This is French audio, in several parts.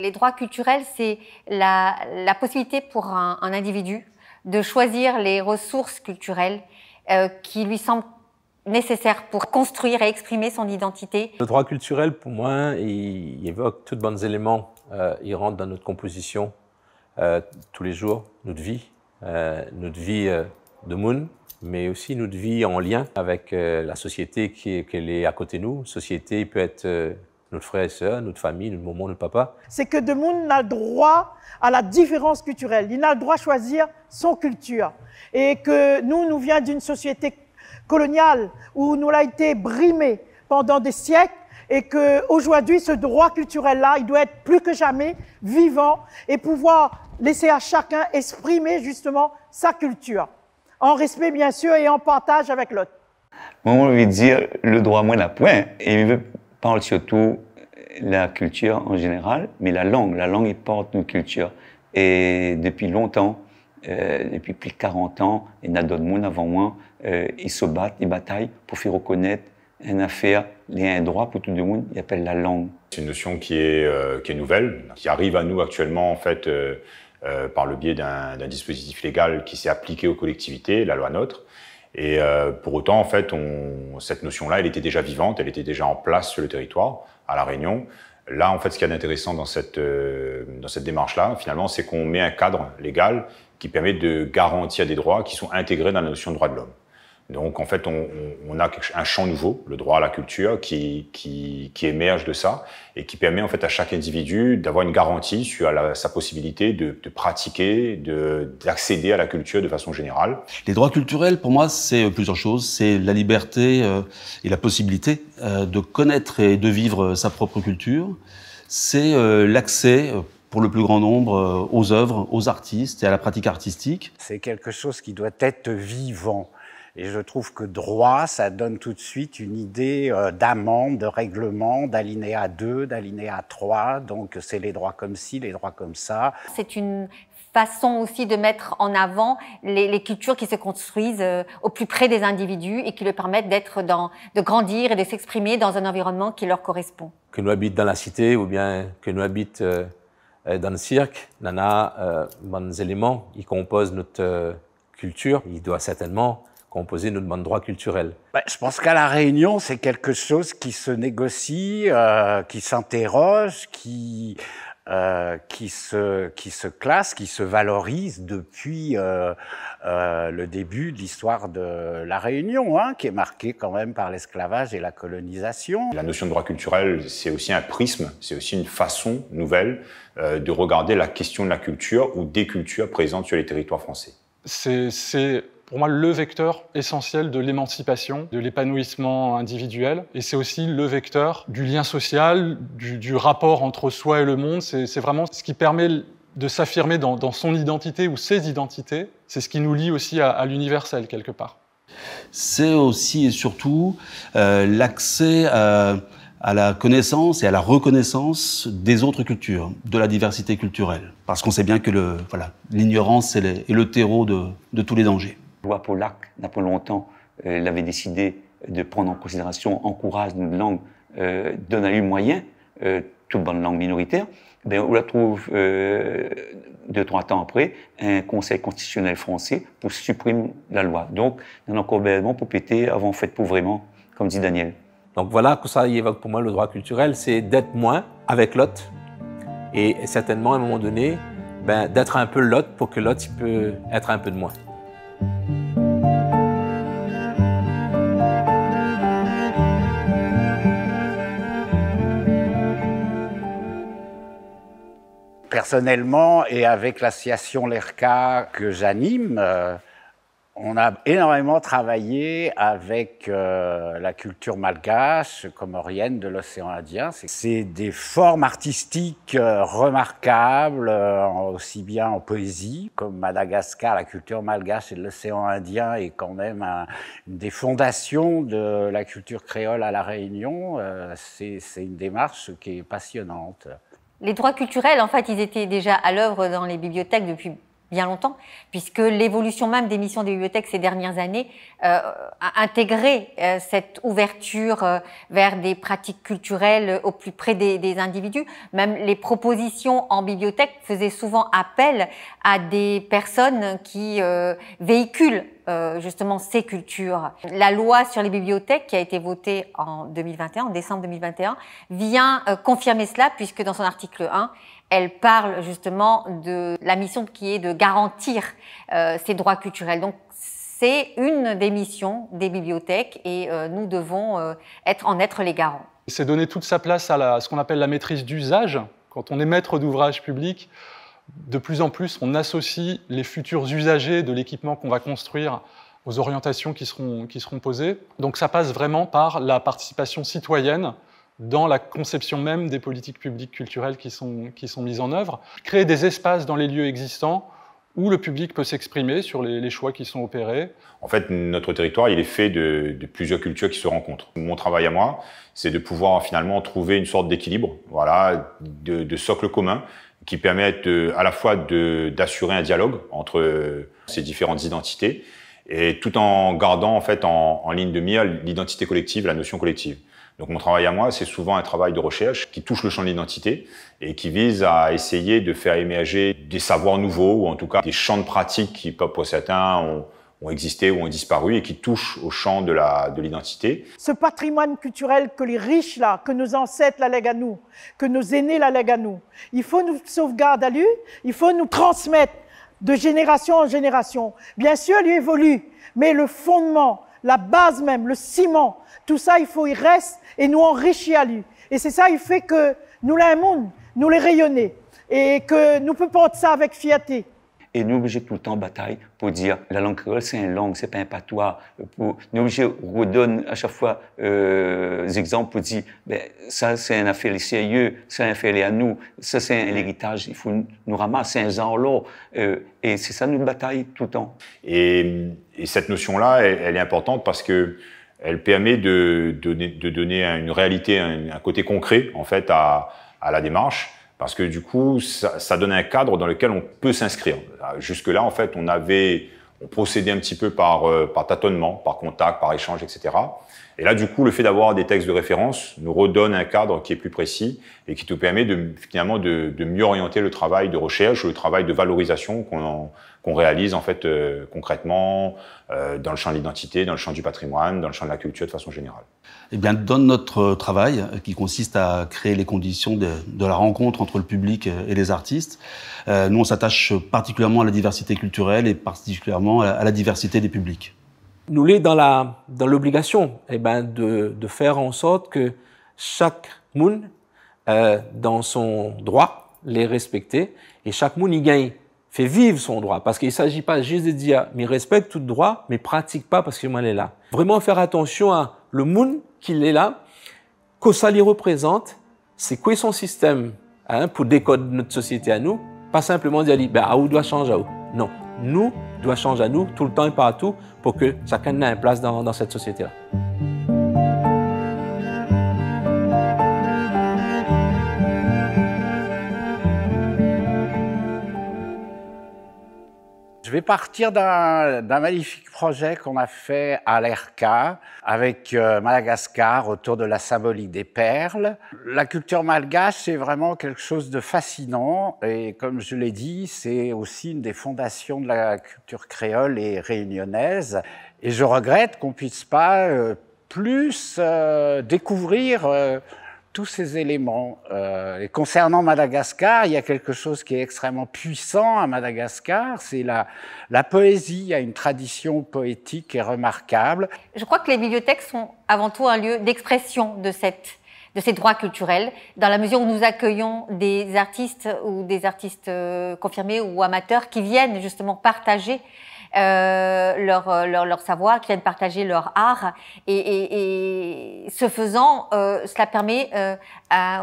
Les droits culturels, c'est la, possibilité pour un, individu de choisir les ressources culturelles euh, qui lui semblent nécessaires pour construire et exprimer son identité. Le droit culturel, pour moi, il, évoque tous les bons éléments. Euh, il rentre dans notre composition euh, tous les jours, notre vie, notre vie de Moon, mais aussi notre vie en lien avec la société qui est, est à côté de nous. Société peut être notre frère et soeur, notre famille, notre maman, notre papa. C'est que de monde n'a le droit à la différence culturelle. Il n'a le droit de choisir son culture. Et que nous, nous vient d'une société coloniale où nous l'a été brimé pendant des siècles et que aujourd'hui ce droit culturel là, il doit être plus que jamais vivant et pouvoir laisser à chacun exprimer justement sa culture en respect bien sûr et en partage avec l'autre. Moi, je veux dire le droit moins la point et parle surtout la culture en général, mais la langue, la langue porte une culture. Et depuis longtemps, euh, depuis plus de 40 ans, et Moun avant moi, ils se battent, ils bataillent pour faire reconnaître une affaire, un droit pour tout le monde, ils appelle la langue. C'est une notion qui est, euh, qui est nouvelle, qui arrive à nous actuellement en fait euh, par le biais d'un dispositif légal qui s'est appliqué aux collectivités, la loi NOTRe, et euh, pour autant, en fait, on, cette notion-là, elle était déjà vivante, elle était déjà en place sur le territoire, à La Réunion. Là, en fait, ce qui est intéressant dans cette, euh, dans cette démarche-là, finalement, c'est qu'on met un cadre légal qui permet de garantir des droits qui sont intégrés dans la notion de droit de l'homme. Donc en fait, on, a un champ nouveau, le droit à la culture, qui, émerge de ça et qui permet en fait à chaque individu d'avoir une garantie sur sa possibilité de, pratiquer, d'accéder à la culture de façon générale. Les droits culturels, pour moi, c'est plusieurs choses. C'est la liberté euh, et la possibilité euh, de connaître et de vivre euh, sa propre culture. C'est l'accès pour le plus grand nombre aux œuvres, aux artistes et à la pratique artistique. C'est quelque chose qui doit être vivant et je trouve que droit, ça donne tout de suite une idée euh, d'amende, de règlement, d'alinéa 2, d'alinéa 3. Donc c'est les droits comme ci, les droits comme ça. C'est une façon aussi de mettre en avant les, cultures qui se construisent euh, au plus près des individus et qui leur permettent d'être dans, de grandir et de s'exprimer dans un environnement qui leur correspond. Que nous habite dans la cité ou bien que nous habite euh, dans le cirque, Nana, mon bons éléments, ils composent notre culture. Il doit certainement composer nos demandes de droit culturel bah, Je pense qu'à La Réunion, c'est quelque chose qui se négocie, euh, qui s'interroge, qui, euh, qui, se, qui se classe, qui se valorise depuis euh, le début de l'histoire de La Réunion, hein, qui est marquée quand même par l'esclavage et la colonisation. La notion de droit culturel, c'est aussi un prisme, c'est aussi une façon nouvelle de regarder la question de la culture ou des cultures présentes sur les territoires français. C'est pour moi le vecteur essentiel de l'émancipation, de l'épanouissement individuel. Et c'est aussi le vecteur du lien social, du, rapport entre soi et le monde. C'est vraiment ce qui permet de s'affirmer dans, son identité ou ses identités. C'est ce qui nous lie aussi à, l'universel quelque part. C'est aussi et surtout euh, l'accès euh, à la connaissance et à la reconnaissance des autres cultures, de la diversité culturelle. Parce qu'on sait bien que l'ignorance voilà, est, le terreau de tous les dangers loi polaque n'a pas longtemps elle euh, l'avait décidé de prendre en considération encourage une langue euh, à eu moyen, euh, toute bonne langue minoritaire, ben, on la trouve euh, deux, trois ans après, un conseil constitutionnel français pour supprimer la loi. Donc, il y en encore bellement pour péter avant fait pour vraiment, comme dit Daniel. Donc voilà que ça évoque pour moi le droit culturel, c'est d'être moins avec l'autre et certainement à un moment donné, ben, d'être un peu l'autre pour que l'autre peut être un peu de moins. personnellement et avec l'association Lerca que j'anime, euh, on a énormément travaillé avec euh, la culture malgache, comorienne de l'océan Indien. C'est des formes artistiques euh, remarquables, aussi bien en poésie, comme Madagascar, la culture malgache et de l'océan Indien est quand même une des fondations de la culture créole à La Réunion. C'est une démarche qui est passionnante les droits culturels, en fait, ils étaient déjà à l'œuvre dans les bibliothèques depuis bien longtemps, puisque l'évolution même des missions des bibliothèques ces dernières années euh, a intégré euh, cette ouverture euh, vers des pratiques culturelles au plus près des, individus. Même les propositions en bibliothèque faisaient souvent appel à des personnes qui véhiculent euh, justement ces cultures. La loi sur les bibliothèques qui a été votée en 2021, en décembre 2021, vient euh, confirmer cela puisque dans son article 1, elle parle justement de la mission qui est de garantir euh, ces droits culturels. Donc c'est une des missions des bibliothèques et nous devons être, en être les garants. C'est donner toute sa place à, à ce qu'on appelle la maîtrise d'usage. Quand on est maître d'ouvrage public, de plus en plus, on associe les futurs usagers de l'équipement qu'on va construire aux orientations qui seront, posées. Donc ça passe vraiment par la participation citoyenne dans la conception même des politiques publiques culturelles qui sont, mises en œuvre. Créer des espaces dans les lieux existants où le public peut s'exprimer sur les, choix qui sont opérés. En fait, notre territoire, il est fait de, plusieurs cultures qui se rencontrent. Mon travail à moi, c'est de pouvoir finalement trouver une sorte d'équilibre, voilà, de socle commun qui permettent euh, à la fois d'assurer un dialogue entre euh, ces différentes identités et tout en gardant en fait en, ligne de mire l'identité collective, la notion collective. Donc mon travail à moi, c'est souvent un travail de recherche qui touche le champ de l'identité et qui vise à essayer de faire émerger des savoirs nouveaux ou en tout cas des champs de pratique qui, pour certains, ont ont existé ou ont disparu et qui touchent au champ de l'identité. Ce patrimoine culturel que les riches, là, que nos ancêtres la à nous, que nos aînés la à nous, il faut nous sauvegarder à lui, il faut nous transmettre de génération en génération. Bien sûr, il évolue, mais le fondement, la base même, le ciment, tout ça, il faut, il reste et nous enrichir à lui. Et c'est ça, il fait que nous l'aimons, nous les rayonner et que nous pouvons porter ça avec fierté et nous obligés tout le temps bataille pour dire la langue créole c'est une langue, c'est pas un patois. Pour, nous obligés redonne à chaque fois euh, des exemples pour dire ben, ça c'est un affaire sérieux, c'est un affaire à nous, ça c'est un héritage, il faut nous ramasser un genre là. Euh, et c'est ça notre bataille tout le temps. Et, cette notion-là, elle, est importante parce que elle permet de, de donner une réalité, un, côté concret en fait à la démarche. Parce que du coup, ça, ça donne un cadre dans lequel on peut s'inscrire. Jusque-là, en fait, on avait, on procédait un petit peu par, euh, par tâtonnement, par contact, par échange, etc. Et là, du coup, le fait d'avoir des textes de référence nous redonne un cadre qui est plus précis et qui nous permet de, finalement de, de mieux orienter le travail de recherche, le travail de valorisation qu'on qu'on réalise en fait euh, concrètement euh, dans le champ de l'identité, dans le champ du patrimoine, dans le champ de la culture de façon générale Eh bien, dans notre travail, euh, qui consiste à créer les conditions de, la rencontre entre le public et les artistes, nous on s'attache particulièrement à la diversité culturelle et particulièrement à la diversité des publics. Nous l'est dans la dans l'obligation, eh ben, de, de faire en sorte que chaque moon dans son droit les respecter et chaque moon y gagne fait vivre son droit. Parce qu'il ne s'agit pas juste de dire, mais respecte tout droit, mais pratique pas parce que moi, est là. Vraiment faire attention à le monde qui est là, que ça lui représente, c'est quoi son système hein, pour décoder notre société à nous. Pas simplement dire, ben, à où doit changer à où. Non, nous doit changer à nous tout le temps et partout pour que chacun ait une place dans cette société-là. partir d'un magnifique projet qu'on a fait à l'ERCA avec euh, Madagascar autour de la symbolique des perles. La culture malgache, c'est vraiment quelque chose de fascinant et comme je l'ai dit, c'est aussi une des fondations de la culture créole et réunionnaise. Et je regrette qu'on puisse pas euh, plus euh, découvrir tous ces éléments. Euh, et concernant Madagascar, il y a quelque chose qui est extrêmement puissant à Madagascar, c'est la, la poésie. Il y a une tradition poétique et remarquable. Je crois que les bibliothèques sont avant tout un lieu d'expression de de ces droits culturels, dans la mesure où nous accueillons des artistes ou des artistes euh, confirmés ou amateurs qui viennent justement partager euh, leur, leur, savoir, qui viennent partager leur art. et, ce faisant, euh, cela permet euh,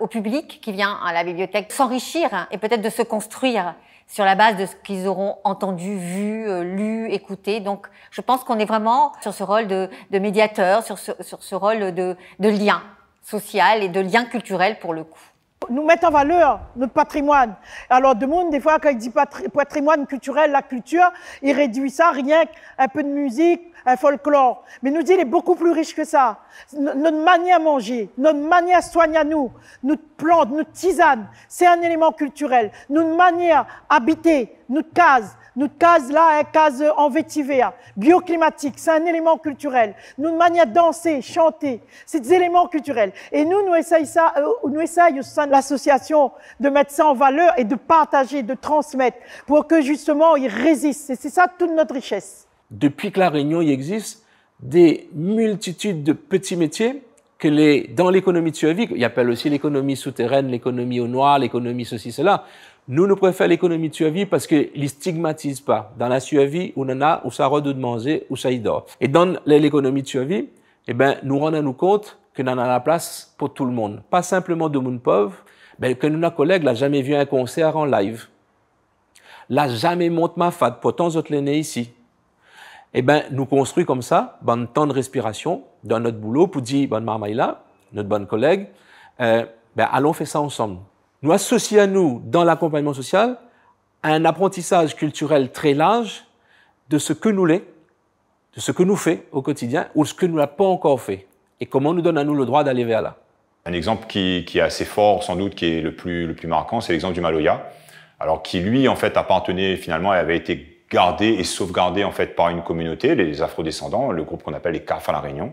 au public qui vient à la bibliothèque s'enrichir et peut-être de se construire sur la base de ce qu'ils auront entendu, vu, euh, lu, écouté. Donc, je pense qu'on est vraiment sur ce rôle de, médiateur, sur ce, rôle de, lien social et de lien culturel pour le coup nous mettre en valeur notre patrimoine. Alors, de monde, des fois, quand il dit patrimoine culturel, la culture, il réduit ça rien qu'un peu de musique, un folklore. Mais nous, il est beaucoup plus riche que ça. Notre manière à manger, notre manière à soigner à nous, notre plante, notre tisane, c'est un élément culturel. Notre manière à habiter, notre case, notre case là est hein, case en vétivéa, bioclimatique, c'est un élément culturel. Notre manière de danser, chanter, c'est des éléments culturels. Et nous, nous essayons euh, nous essayons au sein de l'association de mettre ça en valeur et de partager, de transmettre pour que justement ils résistent. Et c'est ça toute notre richesse depuis que la Réunion y existe, des multitudes de petits métiers que les, dans l'économie de survie, il appelle aussi l'économie souterraine, l'économie au noir, l'économie ceci, cela. Nous, nous préférons l'économie de survie parce que ne stigmatise pas. Dans la survie, on en a où ça rôde de manger, où ça y dort. Et dans l'économie de survie, eh ben, nous rendons-nous compte que nous en a la place pour tout le monde. Pas simplement de monde pauvre, ben, que nos collègues n'a jamais vu un concert en live. L'a jamais monté ma fat, pourtant, autres l'aîné ici eh ben, nous construit comme ça, bon temps de respiration dans notre boulot pour dire, bonne Marmaïla, notre bonne collègue, euh, ben, allons faire ça ensemble. Nous associons à nous, dans l'accompagnement social, un apprentissage culturel très large de ce que nous l'est, de ce que nous fait au quotidien ou ce que nous n'a pas encore fait et comment nous donne à nous le droit d'aller vers là. Un exemple qui, est assez fort, sans doute, qui est le plus, le plus marquant, c'est l'exemple du Maloya. Alors, qui lui, en fait, appartenait finalement et avait été gardé et sauvegardé en fait par une communauté, les Afro-descendants, le groupe qu'on appelle les CAF à La Réunion.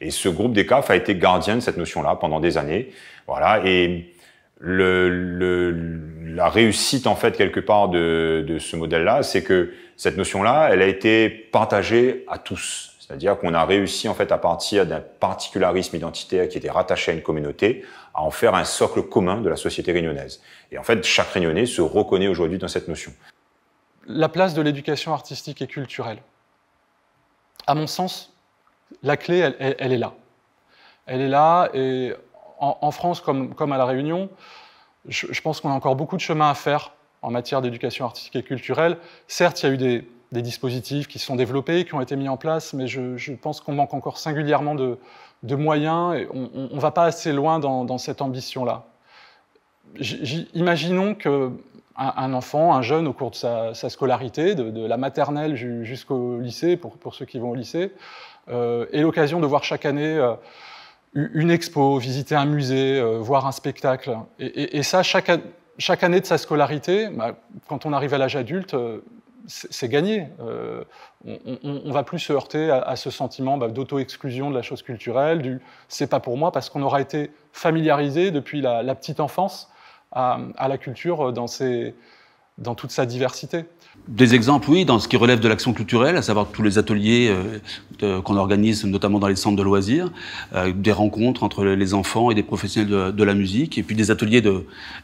Et ce groupe des CAF a été gardien de cette notion-là pendant des années. Voilà. Et la réussite en fait quelque part de, de ce modèle-là, c'est que cette notion-là, elle a été partagée à tous. C'est-à-dire qu'on a réussi en fait à partir d'un particularisme identitaire qui était rattaché à une communauté à en faire un socle commun de la société réunionnaise. Et en fait, chaque réunionnais se reconnaît aujourd'hui dans cette notion la place de l'éducation artistique et culturelle. À mon sens, la clé, elle, est là. Elle est là, et en, France comme, à La Réunion, je, pense qu'on a encore beaucoup de chemin à faire en matière d'éducation artistique et culturelle. Certes, il y a eu des, dispositifs qui sont développés, qui ont été mis en place, mais je, pense qu'on manque encore singulièrement de, moyens, et on ne va pas assez loin dans cette ambition-là imaginons que un enfant, un jeune, au cours de sa, scolarité, de, la maternelle jusqu'au lycée, pour, ceux qui vont au lycée, euh, ait l'occasion de voir chaque année euh, une expo, visiter un musée, euh, voir un spectacle. Et, ça, chaque, année de sa scolarité, bah, quand on arrive à l'âge adulte, c'est gagné. on, ne va plus se heurter à, ce sentiment bah, d'auto-exclusion de la chose culturelle, du c'est pas pour moi, parce qu'on aura été familiarisé depuis la, petite enfance à, la culture euh, dans ces, dans toute sa diversité. Des exemples, oui, dans ce qui relève de l'action culturelle, à savoir tous les ateliers euh, qu'on organise, notamment dans les centres de loisirs, euh, des rencontres entre les enfants et des professionnels de, la musique, et puis des ateliers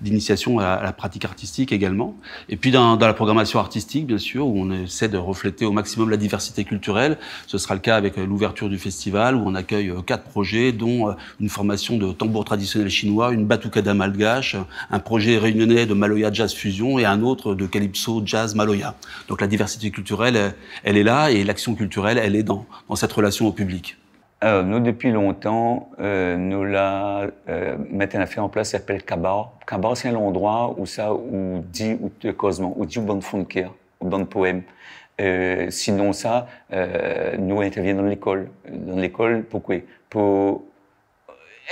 d'initiation à, à, la pratique artistique également. Et puis dans, dans, la programmation artistique, bien sûr, où on essaie de refléter au maximum la diversité culturelle. Ce sera le cas avec euh, l'ouverture du festival, où on accueille quatre projets, dont une formation de tambour traditionnel chinois, une batucada malgache, un projet réunionnais de Maloya Jazz Fusion et un autre de calypso, jazz, maloya. Donc la diversité culturelle, euh, elle est là et l'action culturelle, elle est dans, dans cette relation au public. Euh, nous, depuis longtemps, euh, nous la euh, mettons à en place, s'appelle Kabar. Kabar, c'est un endroit où ça, où dit, ou te causement, où dit de funker, ou bon poème. sinon, ça, nous intervient dans l'école. Dans l'école, pourquoi Pour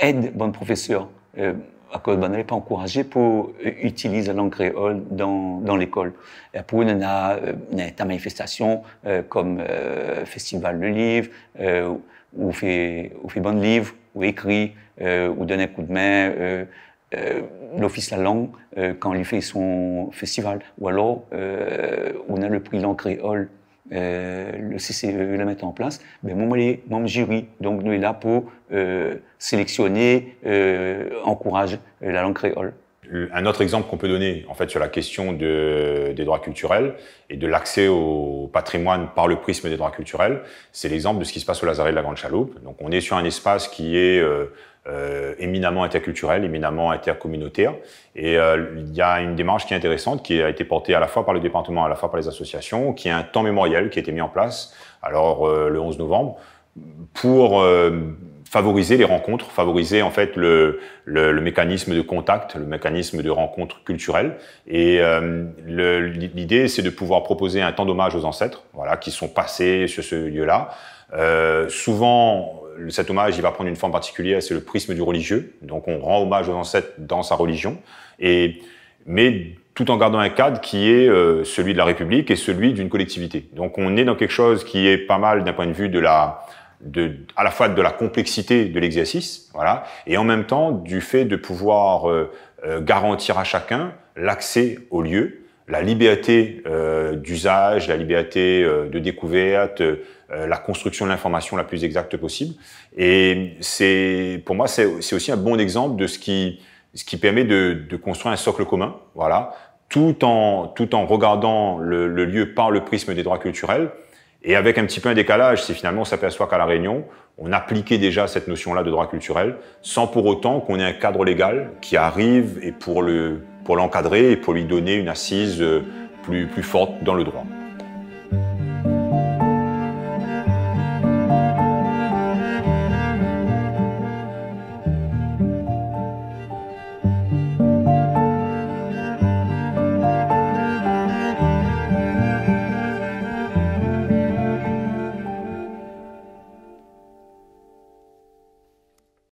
aider bon professeur à cause de ben, n'avait pas encouragé pour euh, utiliser langue créole dans, dans l'école. Et euh, pour on a euh, des manifestations comme festival de Livre euh, où fait ou fait bon livre où écrit ou donne un coup de main. l'office la langue quand il fait son festival ou alors on a le prix langue créole euh, le CCE euh, la mettre en place, mais moi, les donc nous est là pour euh, sélectionner, encourager la langue créole. Euh, un autre exemple qu'on peut donner, en fait, sur la question de, des droits culturels et de l'accès au patrimoine par le prisme des droits culturels, c'est l'exemple de ce qui se passe au Lazaret de la Grande Chaloupe. Donc, on est sur un espace qui est euh, euh éminemment interculturel, éminemment intercommunautaire, et euh, il y a une démarche qui est intéressante, qui a été portée à la fois par le département, à la fois par les associations, qui est un temps mémoriel qui a été mis en place, alors le 11 novembre, pour favoriser les rencontres, favoriser en fait le, le, le, mécanisme de contact, le mécanisme de rencontre culturelle. Et euh, l'idée, c'est de pouvoir proposer un temps d'hommage aux ancêtres, voilà, qui sont passés sur ce lieu-là. Euh, souvent, cet hommage, il va prendre une forme particulière, c'est le prisme du religieux. Donc, on rend hommage aux ancêtres dans sa religion, et mais tout en gardant un cadre qui est euh, celui de la République et celui d'une collectivité. Donc, on est dans quelque chose qui est pas mal d'un point de vue de la de, à la fois de la complexité de l'exercice, voilà, et en même temps du fait de pouvoir euh, euh, garantir à chacun l'accès au lieu, la liberté euh, d'usage, la liberté de découverte, la construction de l'information la plus exacte possible. Et c'est, pour moi, c'est aussi un bon exemple de ce qui, ce qui permet de, construire un socle commun, voilà, tout en, tout en regardant le lieu par le prisme des droits culturels et avec un petit peu un décalage, c'est finalement on s'aperçoit qu'à La Réunion, on appliquait déjà cette notion-là de droit culturel, sans pour autant qu'on ait un cadre légal qui arrive et pour l'encadrer le, pour et pour lui donner une assise euh, plus, plus forte dans le droit.